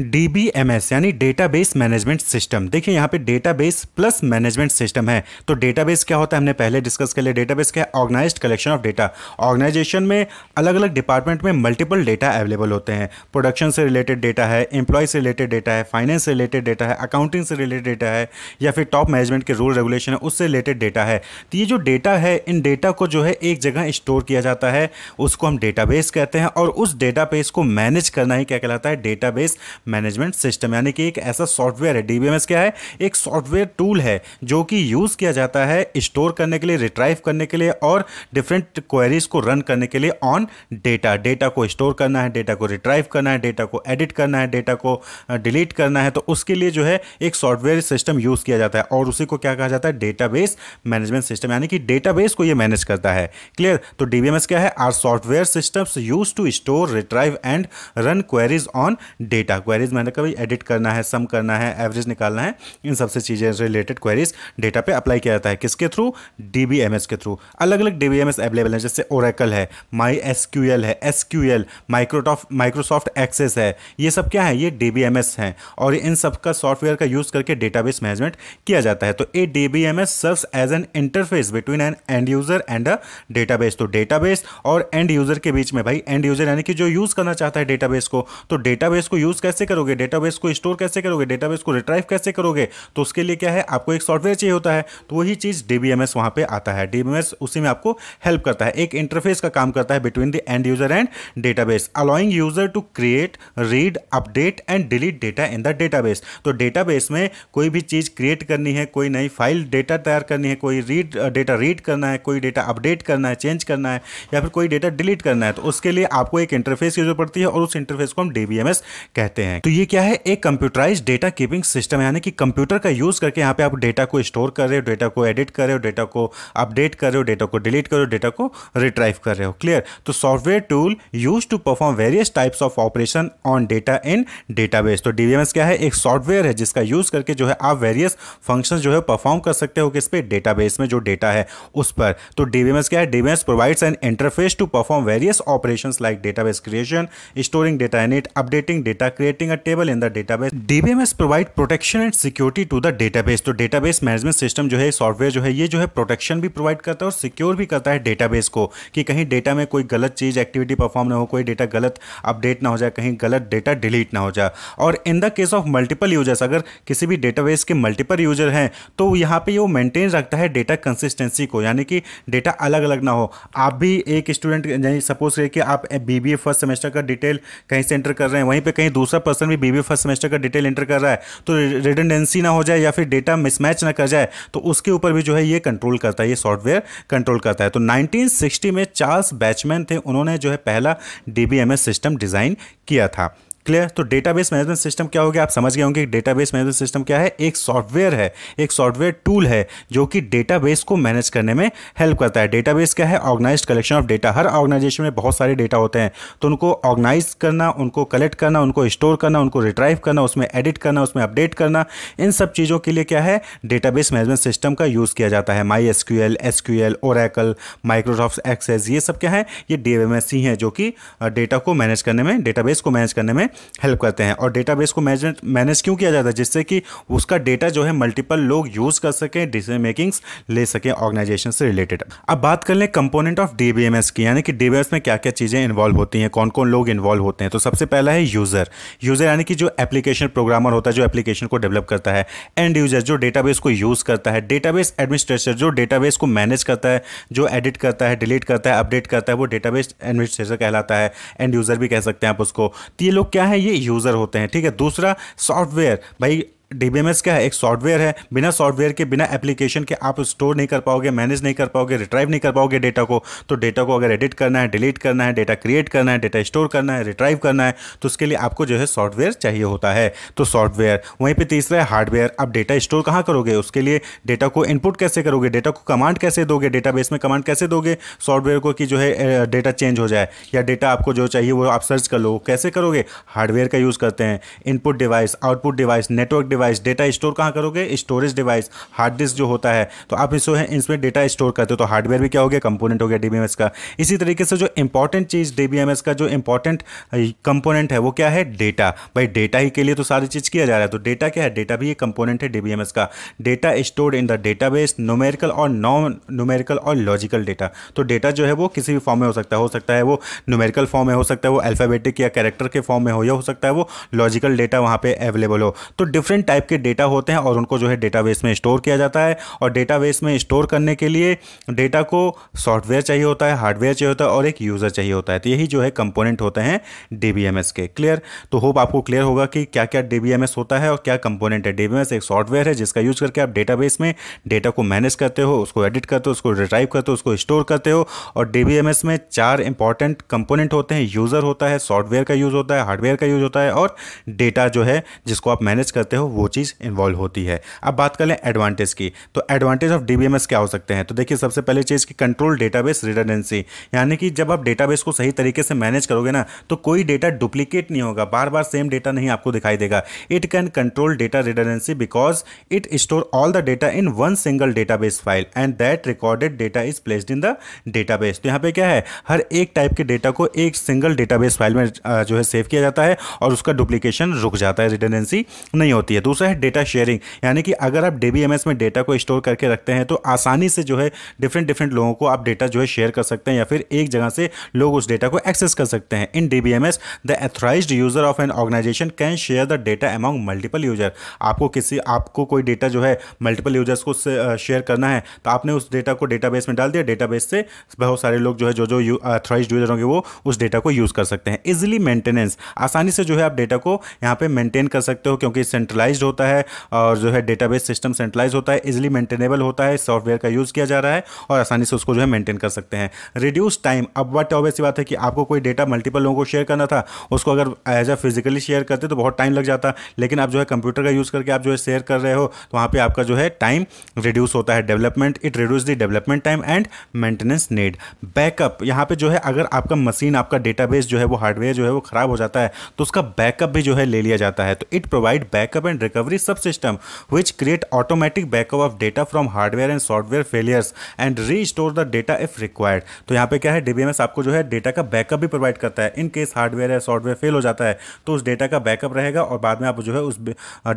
DBMS यानी database management system देखिए यहाँ पे डेटाबेस प्लस मैनेजमेंट सिस्टम है तो डेटाबेस क्या होता है हमने पहले डिस्कस कर लिया डेटाबेस क्या है organised collection of data organisation में अलग अलग डिपार्टमेंट में मल्टीपल डेटा अवेलेबल होते हैं प्रोडक्शन से रिलेटेड डेटा है एम्प्लॉय से रिलेटेड डेटा है फाइनेंस से रिलेटेड डेटा है अकाउंटिंग से रिलेटेड डेटा है या फिर टॉप मैनेजमेंट के रूल रेगुलेशन है उससे रिलेटेड डेटा है तो ये जो डेटा है इन डेटा को जो है एक जगह स्टोर किया जाता है उसको हम डेटाबेस कहते हैं और उस डेटाबेस को मैनेज करना ही क्या कहलाता है डेटाबेस मैनेजमेंट सिस्टम यानी कि एक ऐसा सॉफ्टवेयर है डीबीएमएस क्या है एक सॉफ्टवेयर टूल है जो कि यूज़ किया जाता है स्टोर करने के लिए रिट्राइव करने के लिए और डिफरेंट क्वेरीज को रन करने के लिए ऑन डेटा डेटा को स्टोर करना है डेटा को रिट्राइव करना है डेटा को एडिट करना है डेटा को डिलीट करना है तो उसके लिए जो है एक सॉफ्टवेयर सिस्टम यूज़ किया जाता है और उसी को क्या कहा जाता है डेटाबेस मैनेजमेंट सिस्टम यानी कि डेटाबेस को यह मैनेज करता है क्लियर तो डीबीएमएस क्या है are software system use to store retrieve and run queries on data queries मैंने कभी एडिट करना है सम करना है एवरेज निकालना है इन सबसे चीज़ें रिलेटेड क्वेरीज डेटा पे अप्लाई किया जाता है किसके थ्रू डी के थ्रू अलग अलग डी अवेलेबल हैं जैसे ओरेकल है माई एस है एस एल माइक्रोसॉफ्ट एक्सेस है ये सब क्या है ये डी हैं और इन सब का सॉफ्टवेयर का यूज़ करके डेटाबेस मैनेजमेंट किया जाता है तो a D B M S as an interface between an end user and a data तो डेटा और एंड यूज़र के बीच में भाई एंड यूज़र यानी कि जो यूज़ करना चाहता है डेटाबेस को तो डेटाबेस को यूज़ कैसे कैसे करोगे डेटाबेस को स्टोर कैसे करोगे डेटाबेस को रिट्राइव कैसे करोगे तो उसके लिए क्या है आपको एक सॉफ्टवेयर चाहिए होता है तो वही चीज़ डीबीएमएस वहां पर आता है डीबीएमएस उसी में आपको हेल्प करता है एक इंटरफेस का काम करता है between the end user and database allowing user to create read update and delete data in the database तो डेटाबेस में कोई भी चीज़ क्रिएट करनी है कोई नई फाइल डेटा तैयार करनी है कोई रीड डेटा रीड करना है कोई डेटा अपडेट करना है चेंज करना है या फिर कोई डेटा डिलीट करना है तो उसके लिए आपको एक इंटरफेस की जरूरत पड़ती है और उस इंटरफेस को हम डीबीएमएस कहते हैं हैं तो ये क्या है एक कंप्यूटराइज डेटा कीपिंग सिस्टम यानी कि कंप्यूटर का यूज करके यहाँ पे आप डेटा को स्टोर कर रहे हो डेटा को एडिट कर रहे हो डेटा को अपडेट कर रहे हो डेटा को डिलीट कर रहे हो डेटा को रिट्राइव कर रहे हो क्लियर तो software tool use to perform various types of operation on data in database तो डीवीएमएस क्या है एक सॉफ्टवेयर है जिसका यूज करके जो है आप वेरियस फंक्शन जो है परफॉर्म कर सकते हो किस पे डेटाबेस में जो डेटा है उस पर तो डीवीएमएस क्या है DVMS provides an interface to perform various operation like data creation storing data edit updating data creating creating a table in the database. DBMS provide protection and security to the database. तो database management system जो है software जो है ये जो है protection भी provide करता है और secure भी करता है database को कि कहीं data में कोई गलत चीज़ activity perform ना हो कोई data गलत update ना हो जाए कहीं गलत data delete ना हो जाए और in the case of multiple users अगर किसी भी database के multiple user हैं तो यहाँ पे वो maintain रखता है data consistency को यानी कि data अलग अलग ना हो आप भी एक student यानी suppose कि आप BBA first semester का detail कहीं से enter कर रहे हैं वहीं पे कहीं दूसरा पर्सन भी बीबी फर्स्ट सेमेस्टर का डिटेल एंटर कर रहा है तो रिडेंडेंसी ना हो जाए या फिर डेटा मिसमैच ना कर जाए तो उसके ऊपर भी जो है ये कंट्रोल करता है ये सॉफ्टवेयर कंट्रोल करता है तो 1960 में चार्ल्स बैचमैन थे उन्होंने जो है पहला डी सिस्टम डिज़ाइन किया था क्लियर तो डेटाबेस मैनेजमेंट सिस्टम क्या हो गया आप समझ गए होंगे डेटाबेस मैनेजमेंट सिस्टम क्या है एक सॉफ्टवेयर है एक सॉफ्टवेयर टूल है जो कि डेटाबेस को मैनेज करने में हेल्प करता है डेटाबेस क्या है ऑर्गेनाइज्ड कलेक्शन ऑफ डेटा हर ऑर्गेनाइजेशन में बहुत सारे डेटा होते हैं तो उनको ऑर्गेनाइज करना उनको कलेक्ट करना उनको स्टोर करना उनको रिट्राइव करना उसमें एडिट करना उसमें अपडेट करना इन सब चीज़ों के लिए क्या है डेटाबेस मैनेजमेंट सिस्टम का यूज़ किया जाता है my S Q L S Q L Oracle Microsoft Access ये सब क्या है ये डी एम एस सी हैं जो कि डेटा को मैनेज करने में डेटाबेस को मैनेज करने में हेल्प करते हैं और डेटाबेस को मैनेज मैनेज क्यों किया जाता है जिससे कि उसका डेटा जो है मल्टीपल लोग यूज़ कर सकें डिसीजन मेकिंग्स ले सकें ऑर्गेनाइजेशन से रिलेटेड अब बात कर लें कंपोनेंट ऑफ डी की यानी कि डी में क्या क्या चीज़ें इन्वॉल्व होती हैं कौन कौन लोग इन्वॉल्व होते हैं तो सबसे पहला है यूज़र यूज़र यानी कि जो एप्लीकेशन प्रोग्रामर होता है जो एप्लीकेशन को डेवलप करता है एंड यूज़र जो डेटाबेस को यूज़ करता है डेटाबेस एडमिनिस्ट्रेटर जो डेटाबेस को मैनेज करता है जो एडिट करता है डिलीट करता है अपडेट करता है वो डेटाबेस एडमिनिस्ट्रेटर कहलाता है एंड यूज़र भी कह सकते हैं आप उसको तो ये लोग क्या क्या है ये यूज़र होते हैं ठीक है दूसरा सॉफ्टवेयर भाई डीबीएमएस क्या है एक सॉफ्टवेयर है बिना सॉफ्टवेयर के बिना एप्लीकेशन के आप स्टोर नहीं कर पाओगे मैनेज नहीं कर पाओगे रिट्राइव नहीं कर पाओगे डेटा को तो डेटा को अगर एडिट करना है डिलीट करना है डेटा क्रिएट करना है डेटा स्टोर करना है रिट्राइव करना है तो उसके लिए आपको जो है सॉफ्टवेयर चाहिए होता है तो सॉफ्टवेयर वहीं पर तीसरा है हार्डवेयर आप डेटा स्टोर कहाँ करोगे उसके लिए डेटा को इनपुट कैसे करोगे डेटा को कमांड कैसे दोगे डेटा में कमांड कैसे दोगे सॉफ्टवेयर को कि जो है डेटा चेंज हो जाए या डेटा आपको जो चाहिए वो आप सर्च कर लो कैसे करोगे हार्डवेयर का यूज़ करते हैं input device output device network device device data store कहाँ करोगे स्टोरेज डिवाइस हार्ड डिस्क जो होता है तो आप इसको है इसमें डेटा स्टोर करते हो तो हार्डवेयर भी क्या हो गया कंपोनेंट हो गया डीबीएमएस का इसी तरीके से जो इंपॉर्टेंट चीज़ डीबीएमएस का जो इंपॉर्टेंट कंपोनेंट है वो क्या है डेटा भाई डेटा ही के लिए तो सारी चीज़ किया जा रहा है तो डेटा क्या है डेटा भी एक कंपोनेंट है डीबीएमएस का data stored in the base numerical और नॉन न्यूमेरिकल और लॉजिकल डेटा तो डेटा जो है वो किसी भी फॉर्म में हो सकता है हो सकता है वो न्यूमेरिकल फॉर्म में हो सकता है वो अल्फ़ाबेटिक या कैरेक्टर के फॉर्म में हो या हो सकता है वो लॉजिकल डेटा वहाँ पर अवेलेबल हो तो डिफरेंट टाइप के डेटा होते हैं और उनको जो है डेटाबेस में स्टोर किया जाता है और डेटाबेस में स्टोर करने के लिए डेटा को सॉफ्टवेयर चाहिए होता है हार्डवेयर चाहिए होता है और एक यूज़र चाहिए होता है तो यही जो है कंपोनेंट होते हैं डीबीएमएस के क्लियर तो होप आपको क्लियर होगा कि क्या क्या डीबीएमएस होता है और क्या कंपोनेंट है डीबीएमएस एक सॉफ्टवेयर है जिसका यूज़ करके आप डेटाबेस में डेटा को मैनेज करते हो उसको एडिट करते हो उसको रिट्राइव करते हो उसको स्टोर करते हो और डीबीएमएस में चार इंपॉर्टेंट कंपोनेंट होते हैं यूज़र होता है सॉफ्टवेयर का यूज़ होता है हार्डवेयर का यूज़ होता है और डेटा जो है जिसको आप मैनेज करते हो वो चीज़ इन्वॉल्व होती है अब बात कर लें एडवांटेज की तो एडवांटेज ऑफ डी क्या हो सकते हैं तो देखिए सबसे पहले चीज़ की कंट्रोल डेटाबेस रिडंडेंसी यानी कि जब आप डेटाबेस को सही तरीके से मैनेज करोगे ना तो कोई डेटा डुप्लीकेट नहीं होगा बार बार सेम डेटा नहीं आपको दिखाई देगा it can control data redundancy because it store all the data in one single database file and that recorded data is placed in the database तो यहाँ पे क्या है हर एक टाइप के डेटा को एक सिंगल डेटाबेस फाइल में जो है सेव किया जाता है और उसका डुप्लीकेशन रुक जाता है रिटर्डेंसी नहीं होती है दूसरा है डेटा शेयरिंग यानी कि अगर आप डी में डेटा को स्टोर करके रखते हैं तो आसानी से जो है डिफरेंट डिफरेंट लोगों को आप डेटा जो है शेयर कर सकते हैं या फिर एक जगह से लोग उस डेटा को एक्सेस कर सकते हैं in D the authorise user of an organisation can share the data among multiple user आपको किसी आपको कोई डेटा जो है मल्टीपल यूजर्स को शेयर करना है तो आपने उस डेटा को डेटा में डाल दिया डेटा से बहुत सारे लोग जो है जो जो अथोराइज यूजर होंगे वो उस डेटा को यूज़ कर सकते हैं इजिली मेंटेनेंस आसानी से जो है आप डेटा को यहाँ पे मेंटेन कर सकते हो क्योंकि सेंट्रलाइज सेंट्रलाइज होता है और जो है डेटाबेस सिस्टम सेंट्रलाइज होता है इजिली मेंटेनेबल होता है सॉफ्टवेयर का यूज़ किया जा रहा है और आसानी से उसको जो है मेंटेन कर सकते हैं रिड्यूस टाइम अब बट ऑब्वियस तो बात है कि आपको कोई डेटा मल्टीपल लोगों को शेयर करना था उसको अगर एज अ फिजिकली शेयर करते तो बहुत टाइम लग जाता लेकिन आप जो है कंप्यूटर का यूज़ करके आप जो है शेयर कर रहे हो तो वहाँ पर आपका जो है टाइम रिड्यूस होता है development it reduce the development time and maintenance need backup यहाँ पर जो है अगर आपका मशीन आपका डेटाबेस जो है वो हार्डवेयर जो है वो खराब हो जाता है तो उसका बैकअप भी जो है ले लिया जाता है तो it provide backup and and recovery subsystem which create automatic backup of data from hardware and software failures and restore the data if required तो यहाँ पे क्या है DBMS आपको जो है डेटा का बैकअप भी प्रोवाइड करता है इनकेस हार्डवेयर या सॉफ्टवेयर फेल हो जाता है तो उस डेटा का बैकअप रहेगा और बाद में आप जो है उस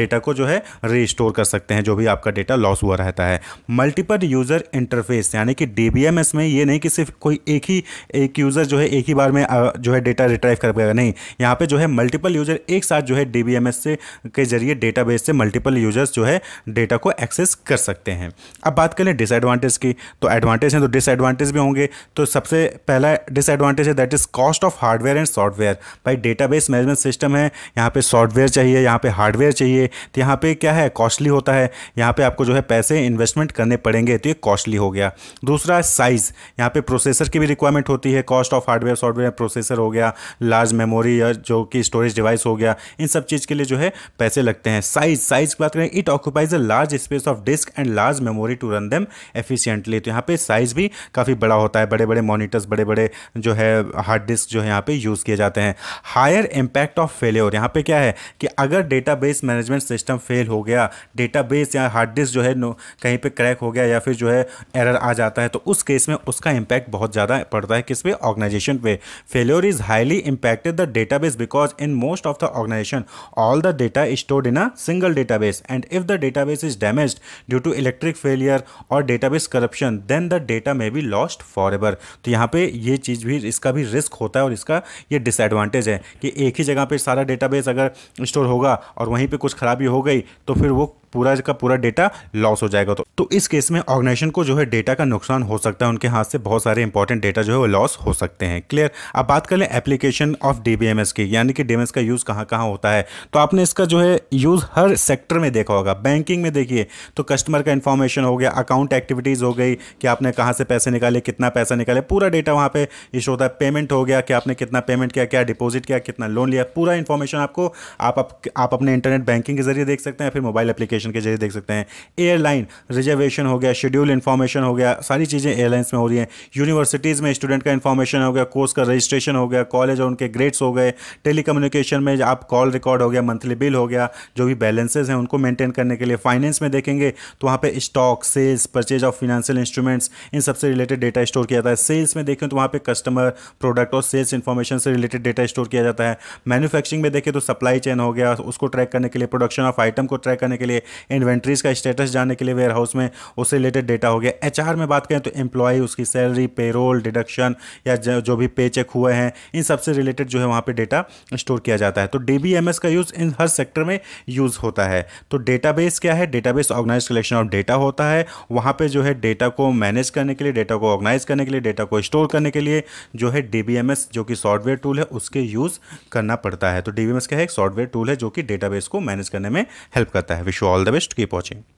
डेटा को जो है रीस्टोर कर सकते हैं जो भी आपका डेटा लॉस हुआ रहता है मल्टीपल यूज़र इंटरफेस यानी कि डी में ये नहीं कि सिर्फ कोई एक ही एक यूज़र जो है एक ही बार में जो है डेटा रिट्राइव कर पाएगा नहीं यहाँ पे जो है मल्टीपल यूज़र एक साथ जो है डी से के जरिए डेटाबेस से मल्टीपल यूजर्स जो है डेटा को एक्सेस कर सकते हैं अब बात करें डिसएडवांटेज की तो एडवांटेज हैं तो डिसएडवांटेज भी होंगे तो सबसे पहला डिसएडवांटेज है that is cost of hardware and software भाई डेटाबेस मैनेजमेंट सिस्टम है यहाँ पे सॉफ्टवेयर चाहिए यहाँ पे हार्डवेयर चाहिए तो यहाँ पे क्या है कॉस्टली होता है यहाँ पे आपको जो है पैसे इन्वेस्टमेंट करने पड़ेंगे तो ये कॉस्टली हो गया दूसरा साइज़ यहाँ पे प्रोसेसर की भी रिक्वायरमेंट होती है cost of hardware software processor हो गया लार्ज मेमोरी या जो कि स्टोरेज डिवाइस हो गया इन सब चीज़ के लिए जो है पैसे लगते हैं हैं साइज साइज की बात करें it occupies a large space of disk and large memory to run them efficiently तो यहाँ पे साइज भी काफ़ी बड़ा होता है बड़े बड़े मॉनिटर्स बड़े बड़े जो है हार्ड डिस्क जो है यहाँ पे यूज़ किए जाते हैं हायर इम्पैक्ट ऑफ फेलियर यहाँ पे क्या है कि अगर डेटा मैनेजमेंट सिस्टम फेल हो गया डेटा या हार्ड डिस्क जो है कहीं पर क्रैक हो गया या फिर जो है एरर आ जाता है तो उस केस में उसका इम्पैक्ट बहुत ज़्यादा पड़ता है किस पे ऑर्गेनाइजेशन पे failure is highly impacted the data because in most of the organisation all the data stored in a single database and if the database is damaged due to electric failure or database corruption then the data may be lost forever तो यहाँ पे ये चीज़ भी इसका भी risk होता है और इसका ये डिसएडवांटेज है कि एक ही जगह पे सारा डेटाबेस अगर स्टोर होगा और वहीं पे कुछ खराबी हो गई तो फिर वो पूरा का पूरा डेटा लॉस हो जाएगा तो तो इस केस में ऑर्गेनाइजेशन को जो है डेटा का नुकसान हो सकता है उनके हाथ से बहुत सारे इंपॉर्टेंट डेटा जो है वो लॉस हो सकते हैं क्लियर अब बात कर लें एप्लीकेशन ऑफ डी की यानी कि डी का यूज़ कहाँ कहाँ होता है तो आपने इसका जो है यूज़ हर सेक्टर में देखा होगा बैंकिंग में देखिए तो कस्टमर का इन्फॉर्मेशन हो गया अकाउंट एक्टिविटीज़ हो गई कि आपने कहाँ से पैसे निकाले कितना पैसा निकाले पूरा डेटा वहाँ पे इशू होता है पेमेंट हो गया कि आपने कितना पेमेंट किया क्या डिपोजिट किया कितना लोन लिया पूरा इन्फॉर्मेशन आपको आप, आप, आप अपने इंटरनेट बैंकिंग के जरिए देख सकते हैं फिर मोबाइल एप्लीकेशन एप्लीकेशन के जरिए देख सकते हैं एयरलाइन रिजर्वेशन हो गया शेड्यूल इन्फॉर्मेशन हो गया सारी चीज़ें एयरलाइंस में हो रही हैं यूनिवर्सिटीज़ में स्टूडेंट का इन्फॉर्मेशन हो गया कोर्स का रजिस्ट्रेशन हो गया कॉलेज और उनके ग्रेड्स हो गए टेलीकम्युनिकेशन में आप कॉल रिकॉर्ड हो गया मंथली बिल हो गया जो भी बैलेंसेज हैं उनको मेंटेन करने के लिए फाइनेंस में देखेंगे तो वहाँ पर stock sales purchase of financial instruments इन सबसे रिलेटेड डेटा स्टोर किया जाता है सेल्स में देखें तो वहाँ पर कस्टमर प्रोडक्ट और सेल्स इन्फॉर्मेशन से रिलेटेड डेटा स्टोर किया जाता है मैन्युफैक्चरिंग में देखें तो सप्लाई चेन हो गया उसको ट्रैक करने के लिए प्रोडक्शन ऑफ आइटम को ट्रैक करने के लिए इन्वेंट्रीज़ का स्टेटस जानने के लिए वेयर हाउस में उससे रिलेटेड डेटा हो गया एच में बात करें तो एम्प्लॉय उसकी सैलरी पेरोल डिडक्शन या जो भी पे चेक हुए हैं इन सबसे रिलेटेड जो है वहाँ पर डेटा स्टोर किया जाता है तो डी का यूज़ इन हर सेक्टर में यूज़ होता है तो डेटाबेस क्या है database organise collection of data होता है वहाँ पर जो है डेटा को मैनेज करने के लिए डेटा को ऑर्गेनाइज करने के लिए डेटा को स्टोर करने के लिए जो है डी जो कि सॉफ्टवेयर टूल है उसके यूज़ करना पड़ता है तो डी क्या है एक सॉफ्टवेयर टूल है जो कि डेटाबेस को मैनेज करने में हेल्प करता है wish all all the best keep watching